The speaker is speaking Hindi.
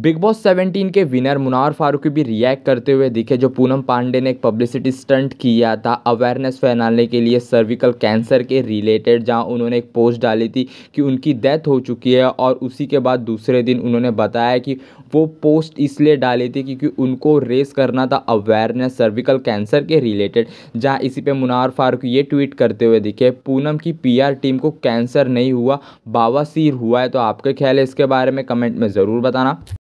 बिग बॉस 17 के विनर मुनार फारूकी भी रिएक्ट करते हुए दिखे जो पूनम पांडे ने एक पब्लिसिटी स्टंट किया था अवेयरनेस फैलाने के लिए सर्विकल कैंसर के रिलेटेड जहां उन्होंने एक पोस्ट डाली थी कि उनकी डेथ हो चुकी है और उसी के बाद दूसरे दिन उन्होंने बताया कि वो पोस्ट इसलिए डाली थी क्योंकि उनको रेस करना था अवेयरनेस सर्विकल कैंसर के रिलेटेड जहाँ इसी पर मुनार फारूक ये ट्वीट करते हुए दिखे पूनम की पी टीम को कैंसर नहीं हुआ बावासीर हुआ है तो आपके ख्याल है इसके बारे में कमेंट में ज़रूर बताना